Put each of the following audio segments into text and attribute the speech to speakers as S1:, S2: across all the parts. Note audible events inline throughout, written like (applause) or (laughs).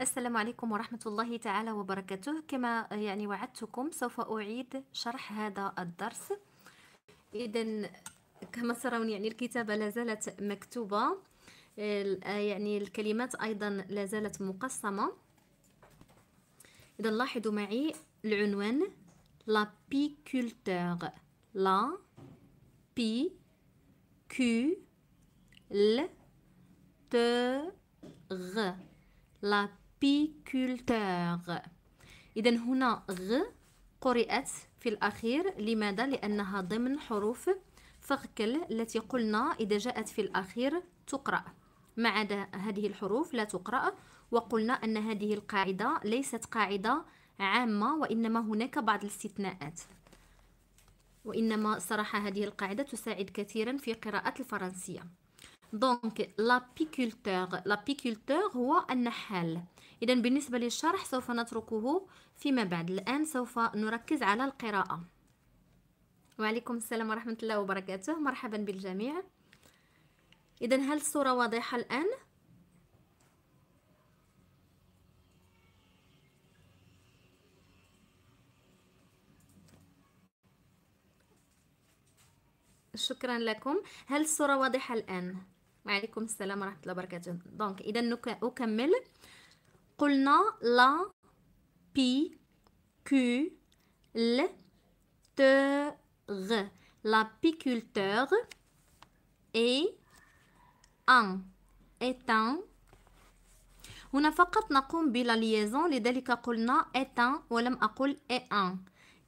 S1: السلام عليكم ورحمة الله تعالى وبركاته كما يعني وعدتكم سوف أعيد شرح هذا الدرس إذا كما ترون يعني الكتابة لا زالت مكتوبة يعني الكلمات أيضا لا زالت مقسمة إذا لاحظوا معي العنوان لابيكولتور لا بي كو ل ت غ apiculteur إذا هنا غ قرئت في الأخير لماذا؟ لأنها ضمن حروف فغكل التي قلنا إذا جاءت في الأخير تقرأ ما عدا هذه الحروف لا تقرأ وقلنا أن هذه القاعدة ليست قاعدة عامة وإنما هناك بعض الاستثناءات وإنما صراحة هذه القاعدة تساعد كثيرا في قراءة الفرنسية دونك لابيكولتور لابيكولتور هو النحال إذا بالنسبة للشرح سوف نتركه فيما بعد الآن سوف نركز على القراءة وعليكم السلام ورحمة الله وبركاته مرحبا بالجميع إذا هل الصورة واضحة الآن؟ شكرا لكم هل الصورة واضحة الآن؟ وعليكم السلام ورحمة الله وبركاته دونك إذا أكمل قلنا لا بي كو ل تغ l'apiculteur est un est un هنا فقط نقوم بلا ليزون لذلك قلنا est ولم أقل اي ان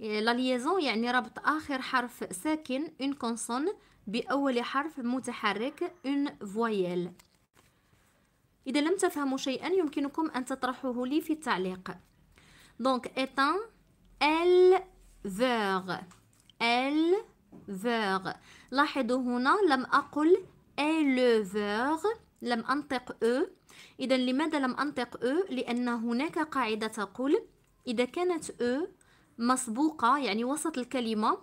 S1: لا ليزون يعني ربط آخر حرف ساكن une كونسون بأول حرف متحرك une voyelle إذا لم تفهموا شيئا يمكنكم أن تطرحوه لي في التعليق دونك فوغ ال فوغ لاحظوا هنا لم أقل ال فوغ لم أنطق أو e. إذا لماذا لم أنطق أو e؟ لأن هناك قاعدة تقول إذا كانت أو e مسبوقة يعني وسط الكلمة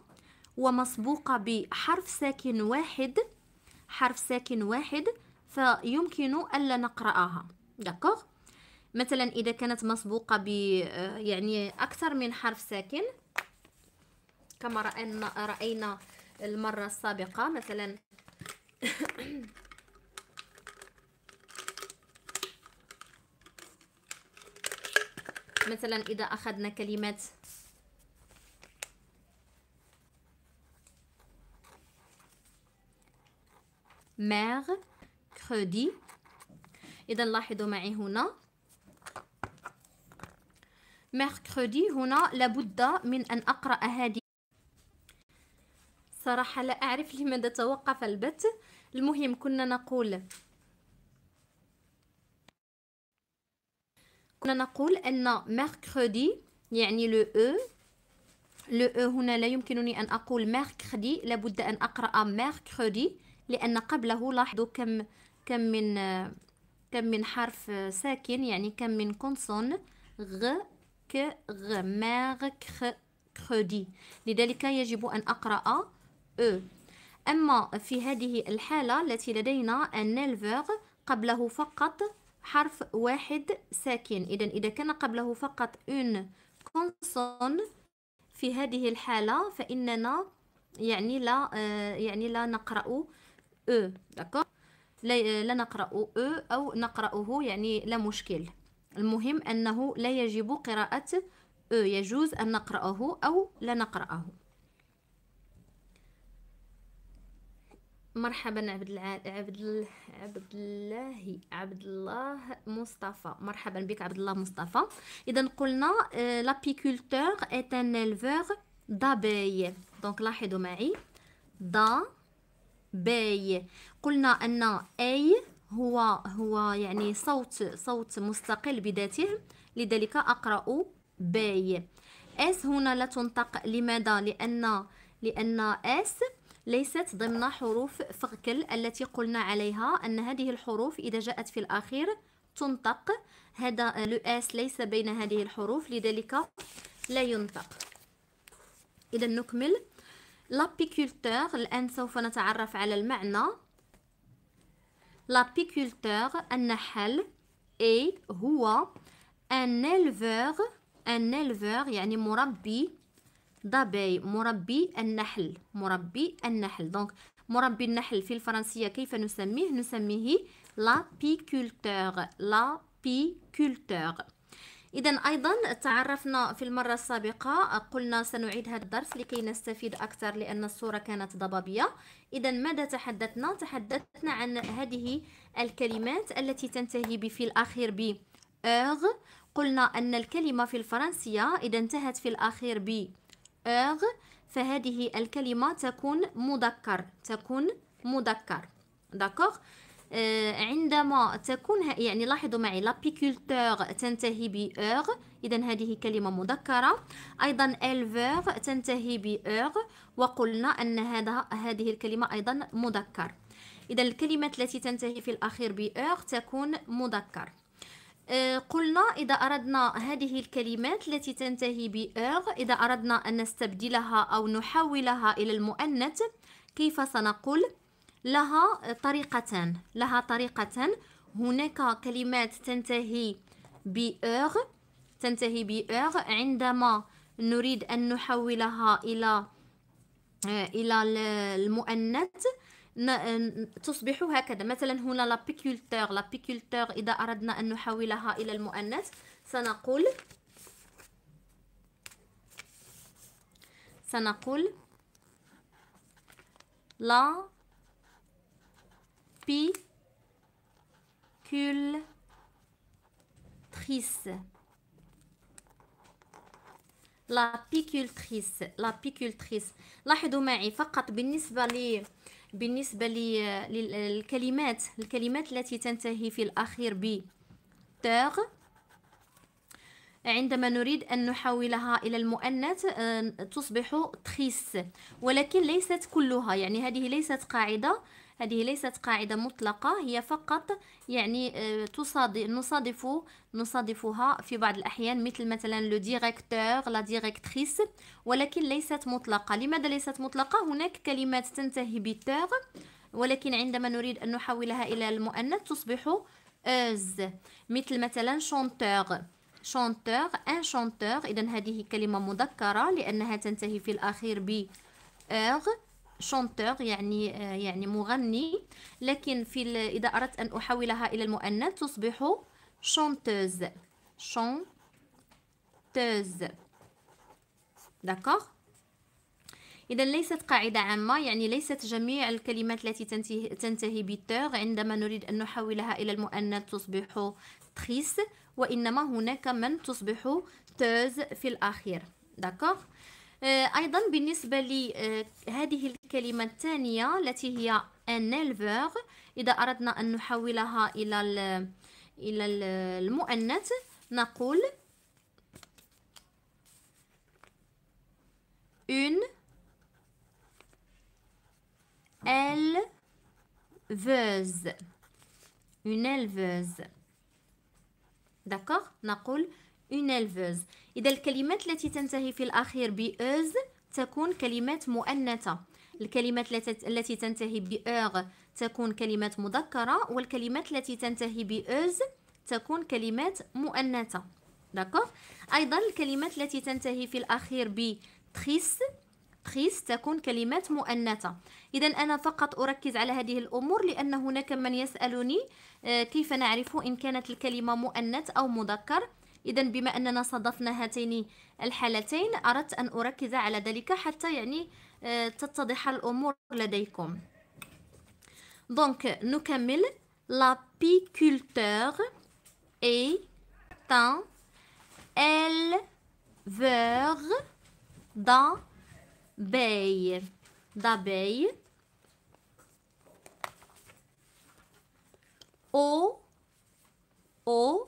S1: ومسبوقة بحرف ساكن واحد حرف ساكن واحد فيمكن ألا نقرأها داكوغ مثلا إذا كانت مسبوقة ب آه، يعني أكثر من حرف ساكن كما رأينا, رأينا المرة السابقة مثلا (coughs) مثلا إذا أخذنا كلمات mère mercredi إذا لاحظوا معي هنا mercredi هنا لابد من أن أقرأ هذه صراحة لا أعرف لماذا توقف البت المهم كنا نقول كنا نقول أن mercredi يعني لو أو لو أو هنا لا يمكنني أن أقول mercredi لابد أن أقرأ mercredi لأن قبله لاحظوا كم كم من كم من حرف ساكن يعني كم من كونسون غ ك غ ماغ كخ كرودي لذلك يجب أن أقرأ أو أما في هذه الحالة التي لدينا النيلفوغ قبله فقط حرف واحد ساكن إذا إذا كان قبله فقط أون كونسون في هذه الحالة فإننا يعني لا آه، يعني لا نقرأ أو داكور لا نقرأ أو أو نقرأه يعني لا مشكل المهم أنه لا يجب قراءة أو يجوز أن نقرأه أو لا نقرأه مرحبا عبد الع... عبد ال... عبد الله عبد الله مصطفى مرحبا بك عبد الله مصطفى اذا قلنا لابيكولتور ات ان الفور دابي دونك لاحظوا معي دا باي قلنا ان اي هو هو يعني صوت صوت مستقل بذاته لذلك اقرا باي اس هنا لا تنطق لماذا لان لان اس ليست ضمن حروف فغكل التي قلنا عليها ان هذه الحروف اذا جاءت في الاخير تنطق هذا لو اس ليس بين هذه الحروف لذلك لا ينطق اذا نكمل لابيكولتور الآن سوف نتعرف على المعنى لابيكولتور النحل اي هو ان éleveur ان éleveur يعني مربي دابي مربي النحل مربي النحل دونك مربي النحل في الفرنسية كيف نسميه نسميه لابيكولتور لابيكولتور إذا أيضا تعرفنا في المرة السابقة قلنا سنعيد هذا الدرس لكي نستفيد أكثر لأن الصورة كانت ضبابية إذا ماذا تحدثنا؟ تحدثنا عن هذه الكلمات التي تنتهي في الأخير ب أغ قلنا أن الكلمة في الفرنسية إذا انتهت في الأخير ب أغ فهذه الكلمة تكون مذكر تكون مذكر داكوغ آه، عندما تكون يعني لاحظوا معي لابيكولتور تنتهي ب إذا هذه كلمة مذكرة أيضا ألفور تنتهي ب وقلنا أن هذا هذه الكلمة أيضا مذكر إذا الكلمات التي تنتهي في الأخير ب تكون مذكر آه، قلنا إذا أردنا هذه الكلمات التي تنتهي ب إذا أردنا أن نستبدلها أو نحولها إلى المؤنث كيف سنقول؟ لها طريقتان لها طريقتان هناك كلمات تنتهي بأغ تنتهي بأغ عندما نريد أن نحولها إلى إلى المؤنث تصبح هكذا مثلا هنا لا بيكولتور لا بيكولتور إذا أردنا أن نحولها إلى المؤنث سنقول سنقول لا picultrice. لا بيكولتريس لا بيكولتريس لاحظوا معي فقط بالنسبه لي بالنسبه لي للكلمات الكلمات التي تنتهي في الاخير ب تغ عندما نريد أن نحولها إلى المؤنث آه، تصبح تخيس ولكن ليست كلها يعني هذه ليست قاعدة هذه ليست قاعدة مطلقة هي فقط يعني آه، تصادف نصادف نصادفها في بعض الأحيان مثل مثلا لو ديريكتور لا ديريكتريس ولكن ليست مطلقة لماذا ليست مطلقة هناك كلمات تنتهي بتور ولكن عندما نريد أن نحولها إلى المؤنث تصبح أز آه، مثل مثلا شونتور شونتور ان شونتور اذا هذه كلمه مذكره لانها تنتهي في الاخير ب اور er. شونتور يعني آه، يعني مغني لكن في إذا أردت أن أحولها إلى المؤنث تصبح شونتوز شونتوز داكوغ إذا ليست قاعدة عامة يعني ليست جميع الكلمات التي تنتهي, تنتهي بالتور عندما نريد أن نحولها إلى المؤنث تصبح تخيس وإنما هناك من تصبح توز في الأخير داكوغ آه، ايضا بالنسبه لهذه آه، الكلمه الثانيه التي هي ان اذا اردنا ان نحولها الى الى المؤنث نقول une éleveuse une éleveuse d'accord نقول une éleveuse إذا الكلمات التي تنتهي في الأخير بأوز تكون كلمات مؤنثة الكلمات التي تنتهي بأغ تكون كلمات مذكرة والكلمات التي تنتهي بأوز تكون كلمات مؤنثة داكوغ أيضا الكلمات التي تنتهي في الأخير ب تخيس تخيس تكون كلمات مؤنثة إذا أنا فقط أركز على هذه الأمور لأن هناك من يسألني آه، كيف نعرف إن كانت الكلمة مؤنث أو مذكر إذا بما أننا صادفنا هاتين الحالتين أردت أن أركز على ذلك حتى يعني آه، تتضح الأمور لديكم دونك نكمل لابيكولتور est un éleveur d'abeilles. D'abeilles. Au, au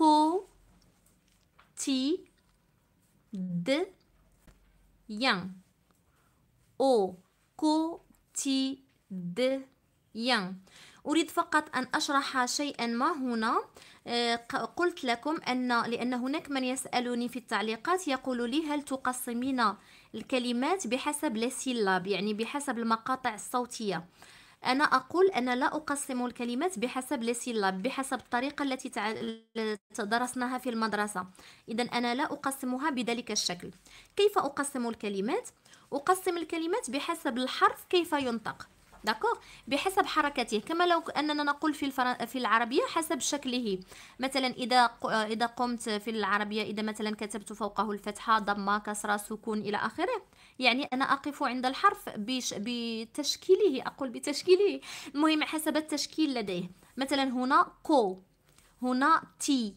S1: كو تي د يان أو كو تي د يان أريد فقط أن أشرح شيئا ما هنا آه، قلت لكم أن لأن هناك من يسألني في التعليقات يقول لي هل تقسمين الكلمات بحسب لسيلاب يعني بحسب المقاطع الصوتية انا اقول انا لا اقسم الكلمات بحسب السيلاب بحسب الطريقه التي تدرسناها في المدرسه اذا انا لا اقسمها بذلك الشكل كيف اقسم الكلمات اقسم الكلمات بحسب الحرف كيف ينطق داكوغ بحسب حركته كما لو اننا نقول في الفر... في العربيه حسب شكله مثلا اذا ق... اذا قمت في العربيه اذا مثلا كتبت فوقه الفتحه ضمه كسره سكون الى اخره يعني أنا أقف عند الحرف بش بتشكيله أقول بتشكيله المهم حسب التشكيل لديه مثلا هنا كو هنا تي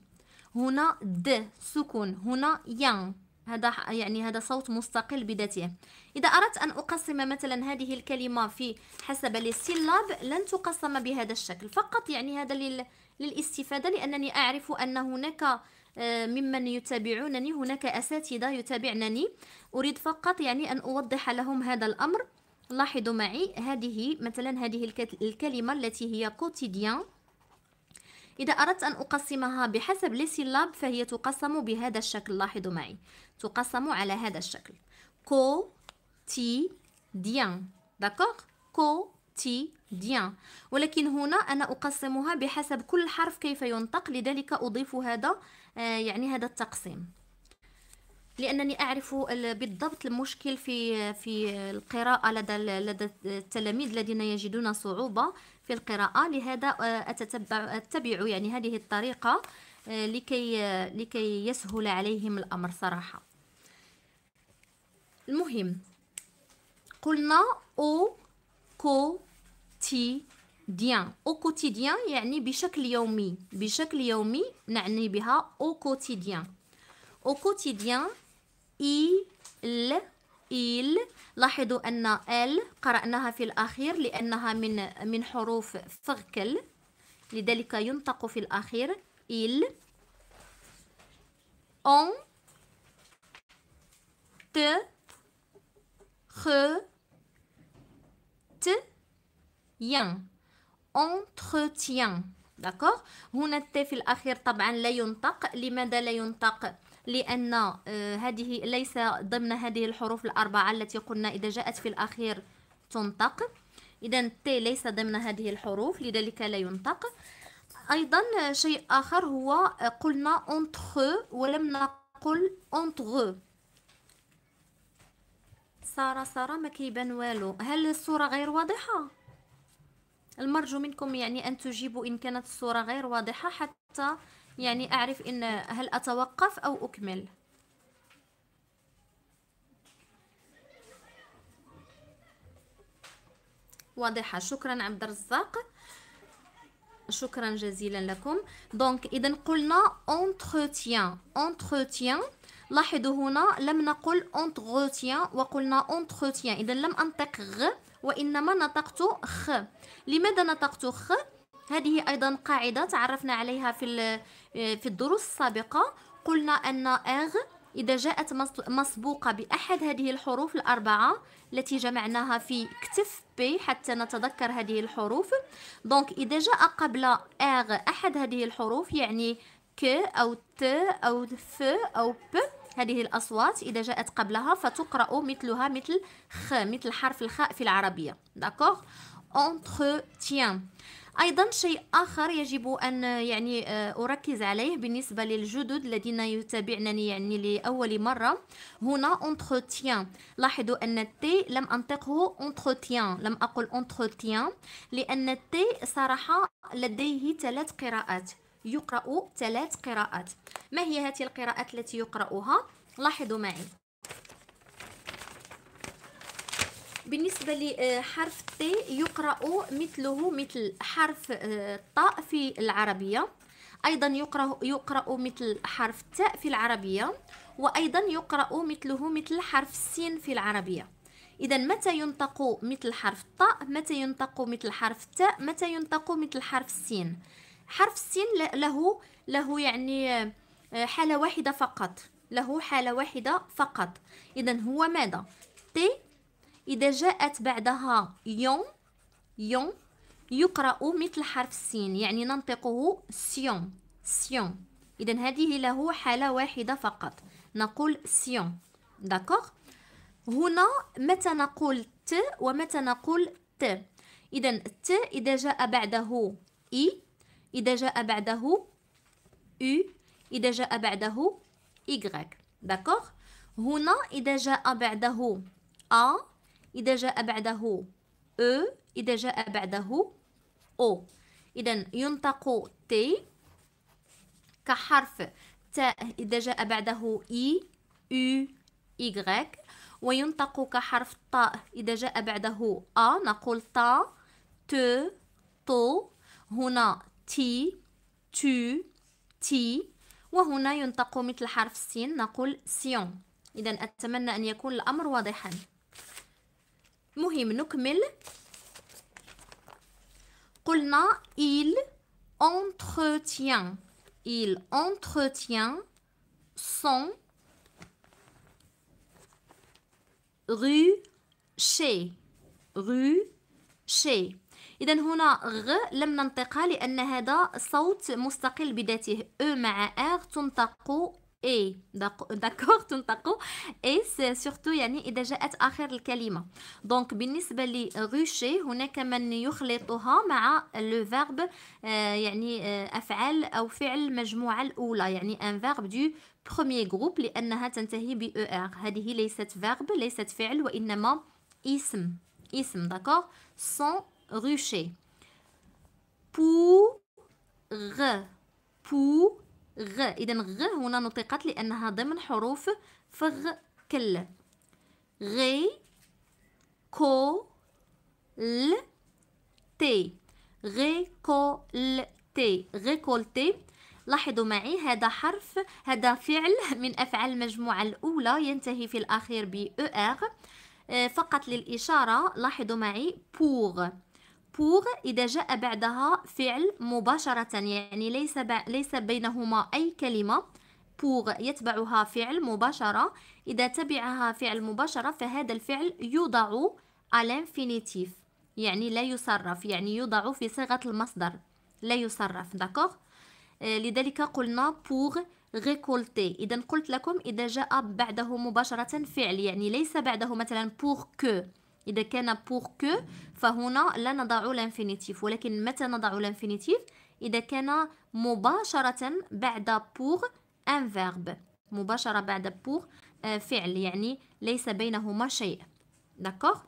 S1: هنا د سكون هنا يان هذا يعني هذا صوت مستقل بذاته إذا أردت أن أقسم مثلا هذه الكلمة في حسب السيلاب لن تقسم بهذا الشكل فقط يعني هذا لل... للاستفادة لأنني أعرف أن هناك آه، ممن يتابعونني هناك أساتذة يتابعنني أريد فقط يعني أن أوضح لهم هذا الأمر لاحظوا معي هذه مثلا هذه الكلمة التي هي كوتيديان إذا أردت أن أقسمها بحسب لي سيلاب فهي تقسم بهذا الشكل لاحظوا معي تقسم على هذا الشكل كو تي ديان داكوغ كو تي ديان ولكن هنا أنا أقسمها بحسب كل حرف كيف ينطق لذلك أضيف هذا آه، يعني هذا التقسيم لأنني أعرف بالضبط المشكل في في القراءة لدى لدى التلاميذ الذين يجدون صعوبة في القراءة لهذا آه، أتتبع أتبع يعني هذه الطريقة آه، لكي لكي يسهل عليهم الأمر صراحة المهم قلنا أو كوتيديان او كوتيديان يعني بشكل يومي بشكل يومي نعني بها او كوتيديان او كوتيديان اي ال إيل لاحظوا أن ال قرأناها في الأخير لأنها من من حروف فغكل لذلك ينطق في الأخير إيل أون ت خ entretien entretien داكوغ هنا التي في الاخير طبعا لا ينطق لماذا لا ينطق لان آه، هذه ليس ضمن هذه الحروف الاربعه التي قلنا اذا جاءت في الاخير تنطق اذا التي ليس ضمن هذه الحروف لذلك لا ينطق ايضا شيء اخر هو قلنا entre ولم نقل entre ساره ساره ما كيبان والو هل الصوره غير واضحه المرجو منكم يعني ان تجيبوا ان كانت الصوره غير واضحه حتى يعني اعرف ان هل اتوقف او اكمل واضحه شكرا عبد الرزاق شكرا جزيلا لكم دونك اذا قلنا اونتروتيان اونتروتيان لاحظوا هنا لم نقل entretien وقلنا entretien إذا لم أنطق غ وإنما نطقت خ لماذا نطقت خ؟ هذه أيضا قاعدة تعرفنا عليها في في الدروس السابقة قلنا أن أغ إذا جاءت مسبوقة بأحد هذه الحروف الأربعة التي جمعناها في كتف بي حتى نتذكر هذه الحروف دونك إذا جاء قبل أغ أحد هذه الحروف يعني ك أو ت أو ف أو ب هذه الأصوات إذا جاءت قبلها فتقرأ مثلها مثل خ مثل حرف الخاء في العربية داكوغ entretien ايضا شيء اخر يجب ان يعني آه، اركز عليه بالنسبه للجدد الذين يتابعنني يعني لاول مره هنا entretien لاحظوا ان التي لم انطقه entretien لم اقل entretien لان التي صراحه لديه ثلاث قراءات يقرأ ثلاث قراءات ما هي هذه القراءات التي يقرأها؟ لاحظوا معي بالنسبة لحرف ت يقرأ مثله مثل حرف الطاء آه، في العربية أيضا يقرأ, يقرأ مثل حرف التاء في العربية وأيضا يقرأ مثله مثل حرف السين في العربية إذا متى ينطق مثل حرف الطاء متى ينطق مثل حرف التاء متى ينطق مثل حرف السين حرف السين له له يعني آه، حالة واحدة فقط له حالة واحدة فقط إذا هو ماذا تي إذا جاءت بعدها يوم يوم يقرأ مثل حرف السين يعني ننطقه سيون سيون إذا هذه له حالة واحدة فقط نقول سيون داكوغ هنا متى نقول ت ومتى نقول ت إذا ت إذا جاء بعده إي إذا جاء بعده U إذا جاء بعده Y داكوغ هنا إذا جاء بعده A إذا جاء بعده أو e، إذا جاء بعده أو إذا ينطق تي كحرف تاء إذا جاء بعده إي U Y وينطق كحرف طاء إذا جاء بعده أ نقول طا ت تو هنا تي تو تي وهنا ينطق مثل حرف السين نقول سيون إذا أتمنى أن يكون الأمر واضحا مهم نكمل قلنا il entretient il entretient son rue chez اذا هنا غ لم ننطقها لان هذا صوت مستقل بذاته او e مع ار تنطق اي داكور تنطق اي سورتو يعني اذا جاءت اخر الكلمه دونك بالنسبه لغوشي هناك من يخلطها مع لو فيرب آه، يعني آه، افعال او فعل المجموعه الاولى يعني ان فيرب دو برومي جروب لانها تنتهي ب ار e هذه ليست فيرب ليست فعل وانما اسم اسم داكور سون rucher. Pour غ pour غ إذا غ هنا نطقت لأنها ضمن حروف فغ كل غي كو ل تي ل تي لاحظوا معي هذا حرف هذا فعل من أفعال المجموعة الأولى ينتهي في الأخير ب ار آه، فقط للإشارة لاحظوا معي بوغ بور إذا جاء بعدها فعل مباشرة يعني ليس ليس بينهما أي كلمة بور يتبعها فعل مباشرة إذا تبعها فعل مباشرة فهذا الفعل يوضع على الانفينيتيف يعني لا يصرف يعني يوضع في صيغة المصدر لا يصرف داكوغ آه، لذلك قلنا بور ريكولتي إذا قلت لكم إذا جاء بعده مباشرة فعل يعني ليس بعده مثلا بور كو إذا كان بور كو فهنا لا نضع الانفينيتيف ولكن متى نضع الانفينيتيف إذا كان مباشرة بعد بور ان فيرب مباشرة بعد بور آه، فعل يعني ليس بينهما شيء داكوغ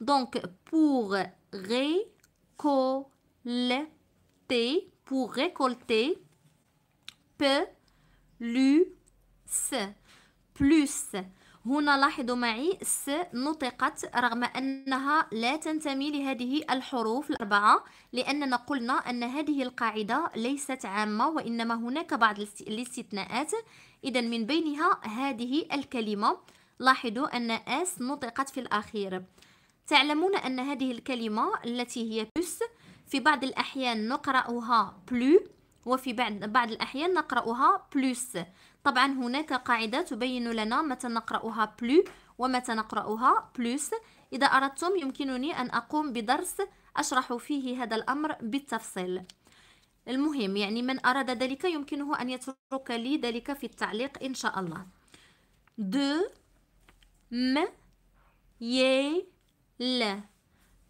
S1: دونك بور ريكولتي بور ريكولتي بلوس بلوس هنا لاحظوا معي س نطقت رغم أنها لا تنتمي لهذه الحروف الأربعة لأننا قلنا أن هذه القاعدة ليست عامة وإنما هناك بعض الاستثناءات إذا من بينها هذه الكلمة لاحظوا أن اس نطقت في الأخير تعلمون أن هذه الكلمة التي هي بس في بعض الأحيان نقرأها بلو وفي بعض الأحيان نقرأها بلوس طبعا هناك قاعدة تبين لنا متى نقرأها بلو ومتى نقرأها بلوس إذا أردتم يمكنني أن أقوم بدرس أشرح فيه هذا الأمر بالتفصيل المهم يعني من أراد ذلك يمكنه أن يترك لي ذلك في التعليق إن شاء الله دو م ي ل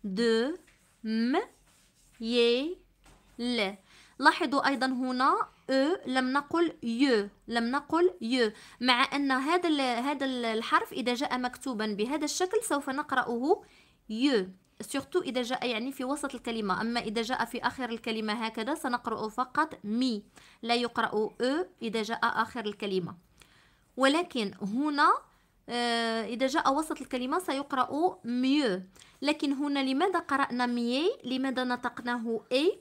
S1: دو م ي ل لاحظوا أيضا هنا او لم نقل يو لم نقل يو مع ان هذا هذا الحرف اذا جاء مكتوبا بهذا الشكل سوف نقراه يو سورتو إذا جاء يعني في وسط الكلمة أما إذا جاء في آخر الكلمة هكذا سنقرأ فقط مي لا يقرأ أو إذا جاء آخر الكلمة ولكن هنا آه، إذا جاء وسط الكلمة سيقرأ ميو لكن هنا لماذا قرأنا ميي لماذا نطقناه أي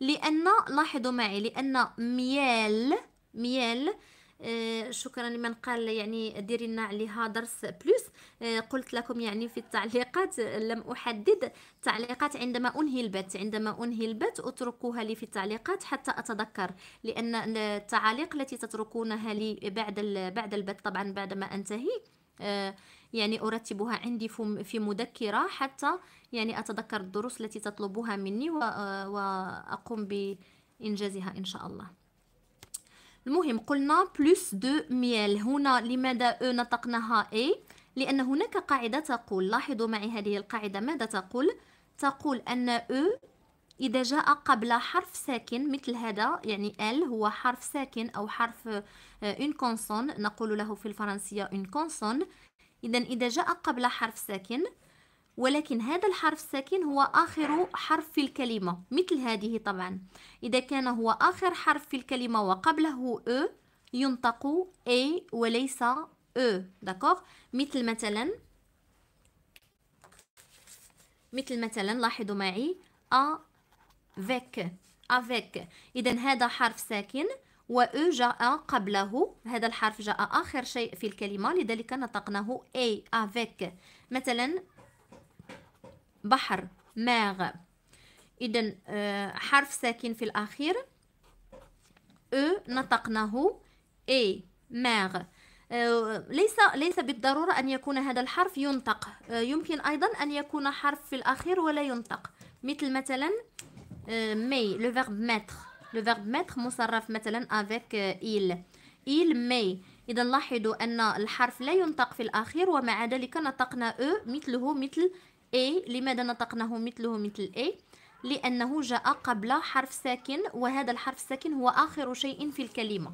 S1: لان لاحظوا معي لان ميال ميال آه، شكرا لمن قال يعني ديري لنا عليها درس بلوس آه، قلت لكم يعني في التعليقات آه، لم احدد تعليقات عندما انهي البث عندما انهي البث اتركوها لي في التعليقات حتى اتذكر لان التعاليق التي تتركونها لي بعد بعد البث طبعا بعد ما انتهي آه، يعني أرتبها عندي في مذكرة حتى يعني أتذكر الدروس التي تطلبها مني آه، وأقوم بإنجازها إن شاء الله المهم قلنا بلس دو ميل هنا لماذا او نطقناها اي لأن هناك قاعدة تقول لاحظوا معي هذه القاعدة ماذا تقول تقول أن او إذا جاء قبل حرف ساكن مثل هذا يعني ال هو حرف ساكن أو حرف اون آه، كونسون نقول له في الفرنسية اون كونسون إذا إذا جاء قبل حرف ساكن ولكن هذا الحرف الساكن هو آخر حرف في الكلمة مثل هذه طبعا إذا كان هو آخر حرف في الكلمة وقبله أ e، ينطق إي وليس أ e، داكوغ مثل مثلا مثل مثلا لاحظوا معي فيك افيك اذا هذا حرف ساكن و او جاء قبله هذا الحرف جاء آخر شيء في الكلمة لذلك نطقناه أي أفيك مثلا بحر ماغ إذا آه، حرف ساكن في الأخير أو نطقناه أي ماغ آه، ليس ليس بالضرورة أن يكون هذا الحرف ينطق آه، يمكن أيضا أن يكون حرف في الأخير ولا ينطق مثل مثلا مي لو فيرب متر لو فيرب متر مصرف مثلا افيك إيل إيل مي إذا لاحظوا أن الحرف لا ينطق في الأخير ومع ذلك نطقنا أو مثله مثل إي لماذا نطقناه مثله مثل إي لأنه جاء قبل حرف ساكن وهذا الحرف الساكن هو آخر شيء في الكلمة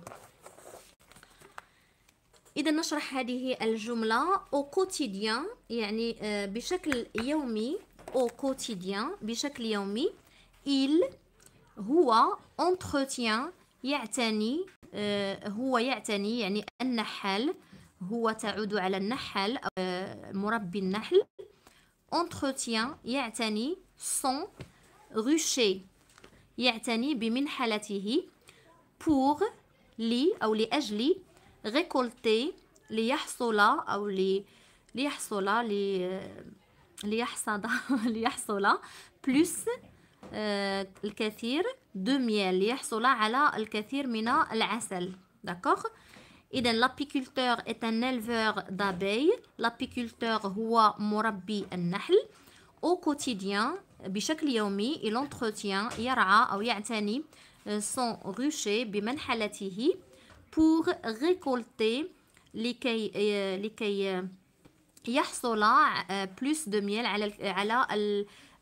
S1: إذا نشرح هذه الجملة أو كوتيديان يعني آه، بشكل يومي أو كوتيديان بشكل يومي il هو entretient يعتني آه، هو يعتني يعني النحل هو تعود على النحل آه، مربي النحل entretient يعتني son rucher يعتني بمنحلته pour لي أو لأجل récolter ليحصل أو لي ليحصل لي آه، ليحصد (laughs) ليحصل plus آه، الكثير دو ميل ليحصل على الكثير من العسل داكوغ إذا لابيكولتور ايت ان الفور دابي لابيكولتور هو مربي النحل او كوتيديان بشكل يومي il يرعى أو يعتني سون آه، روشي بمنحلته بور ريكولتي لكي آه، لكي يحصل بلوس دو ميل على على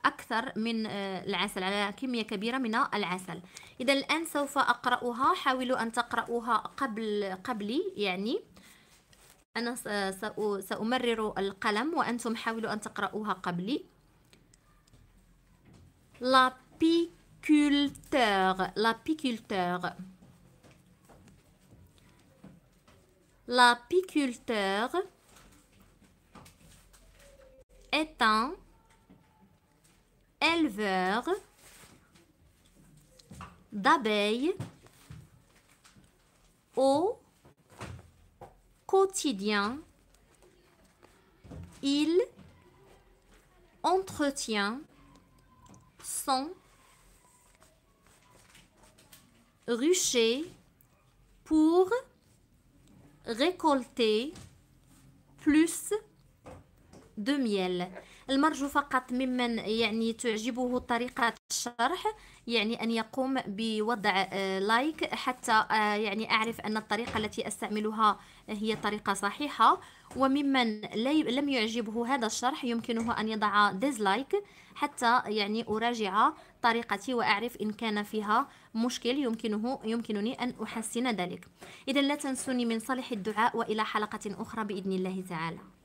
S1: أكثر من آه، العسل على كمية كبيرة من العسل إذا الآن سوف أقرأها حاولوا أن تقرأوها قبل قبلي يعني أنا آه، سأمرر القلم وأنتم حاولوا أن تقرأوها قبلي لابيكولتور لابيكولتور لابيكولتور est un éleveur d'abeilles au quotidien. Il entretient son rucher pour récolter plus de miel. المرجو فقط ممن يعني تعجبه طريقة الشرح يعني أن يقوم بوضع لايك آه، حتى آه، يعني أعرف أن الطريقة التي أستعملها هي طريقة صحيحة وممن لم يعجبه هذا الشرح يمكنه أن يضع ديزلايك حتى يعني أراجع طريقتي وأعرف إن كان فيها مشكل يمكنه يمكنني أن أحسن ذلك إذا لا تنسوني من صالح الدعاء وإلى حلقة أخرى بإذن الله تعالى